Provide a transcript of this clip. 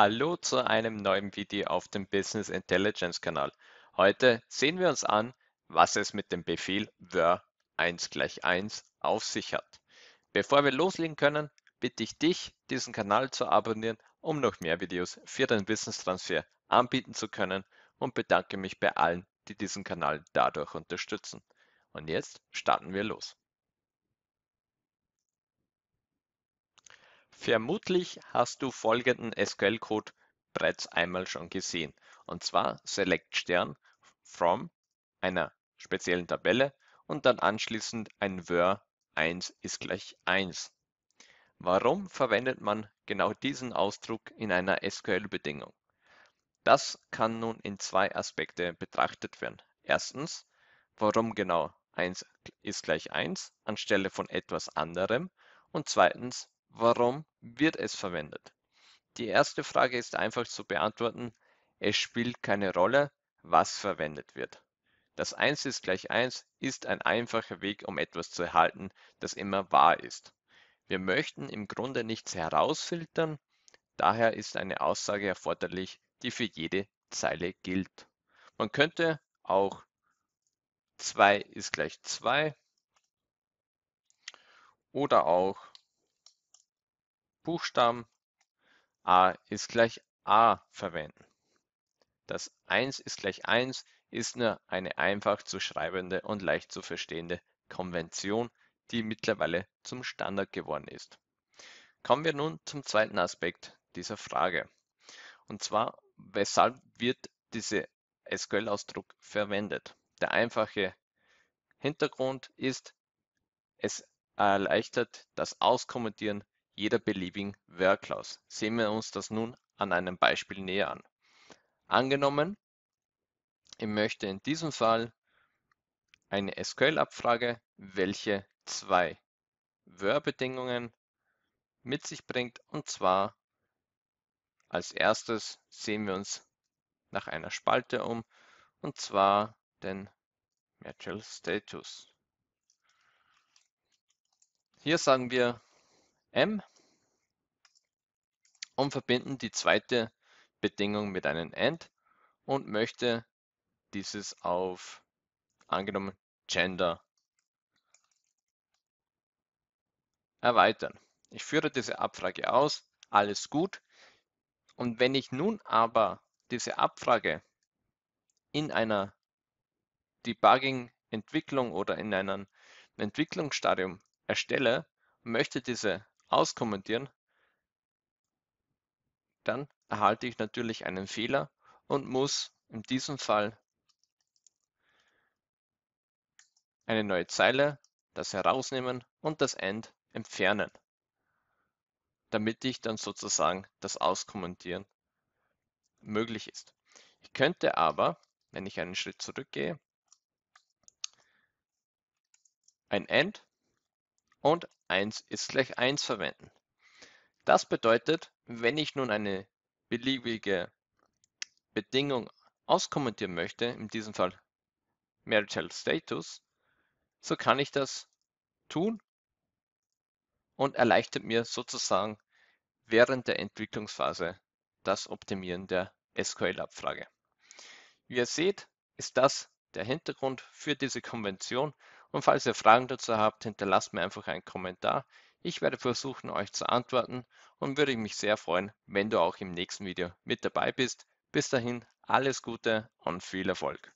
Hallo zu einem neuen Video auf dem Business Intelligence Kanal. Heute sehen wir uns an, was es mit dem Befehl WER 1 gleich 1 auf sich hat. Bevor wir loslegen können, bitte ich dich, diesen Kanal zu abonnieren, um noch mehr Videos für den Business Transfer anbieten zu können und bedanke mich bei allen, die diesen Kanal dadurch unterstützen. Und jetzt starten wir los. Vermutlich hast du folgenden SQL-Code bereits einmal schon gesehen. Und zwar select Stern from einer speziellen Tabelle und dann anschließend ein var 1 ist gleich 1. Warum verwendet man genau diesen Ausdruck in einer SQL-Bedingung? Das kann nun in zwei Aspekte betrachtet werden. Erstens, warum genau 1 ist gleich 1 anstelle von etwas anderem und zweitens, Warum wird es verwendet? Die erste Frage ist einfach zu beantworten. Es spielt keine Rolle, was verwendet wird. Das 1 ist gleich 1 ist ein einfacher Weg, um etwas zu erhalten, das immer wahr ist. Wir möchten im Grunde nichts herausfiltern, daher ist eine Aussage erforderlich, die für jede Zeile gilt. Man könnte auch 2 ist gleich 2 oder auch Buchstaben a ist gleich a verwenden. Das 1 ist gleich 1 ist nur eine einfach zu schreibende und leicht zu verstehende Konvention, die mittlerweile zum Standard geworden ist. Kommen wir nun zum zweiten Aspekt dieser Frage. Und zwar, weshalb wird dieser SQL-Ausdruck verwendet? Der einfache Hintergrund ist, es erleichtert das Auskommandieren jeder beliebigen where Sehen wir uns das nun an einem Beispiel näher an. Angenommen, ich möchte in diesem Fall eine SQL-Abfrage, welche zwei where mit sich bringt. Und zwar als erstes sehen wir uns nach einer Spalte um, und zwar den Matchel Status. Hier sagen wir m und verbinden die zweite Bedingung mit einem AND und möchte dieses auf angenommen Gender erweitern. Ich führe diese Abfrage aus, alles gut. Und wenn ich nun aber diese Abfrage in einer Debugging-Entwicklung oder in einem Entwicklungsstadium erstelle möchte diese auskommentieren, dann erhalte ich natürlich einen Fehler und muss in diesem Fall eine neue Zeile, das herausnehmen und das End entfernen, damit ich dann sozusagen das Auskommentieren möglich ist. Ich könnte aber, wenn ich einen Schritt zurückgehe, ein End und 1 ist gleich 1 verwenden. Das bedeutet, wenn ich nun eine beliebige Bedingung auskommentieren möchte, in diesem Fall Marital Status, so kann ich das tun und erleichtert mir sozusagen während der Entwicklungsphase das Optimieren der SQL-Abfrage. Wie ihr seht, ist das der Hintergrund für diese Konvention. Und falls ihr Fragen dazu habt, hinterlasst mir einfach einen Kommentar. Ich werde versuchen, euch zu antworten und würde mich sehr freuen, wenn du auch im nächsten Video mit dabei bist. Bis dahin, alles Gute und viel Erfolg.